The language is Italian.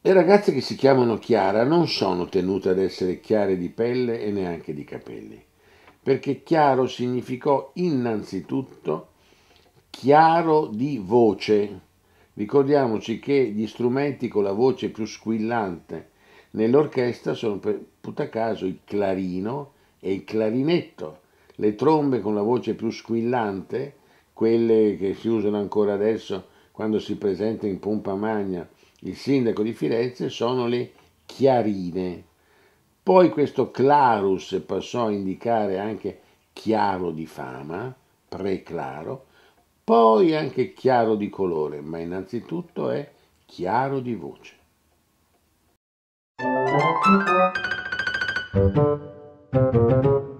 Le ragazze che si chiamano Chiara non sono tenute ad essere chiare di pelle e neanche di capelli, perché chiaro significò innanzitutto chiaro di voce. Ricordiamoci che gli strumenti con la voce più squillante nell'orchestra sono per puta caso il clarino e il clarinetto, le trombe con la voce più squillante, quelle che si usano ancora adesso quando si presenta in pompa magna il sindaco di Firenze, sono le chiarine. Poi questo clarus passò a indicare anche chiaro di fama, preclaro, poi anche chiaro di colore, ma innanzitutto è chiaro di voce. Thank you.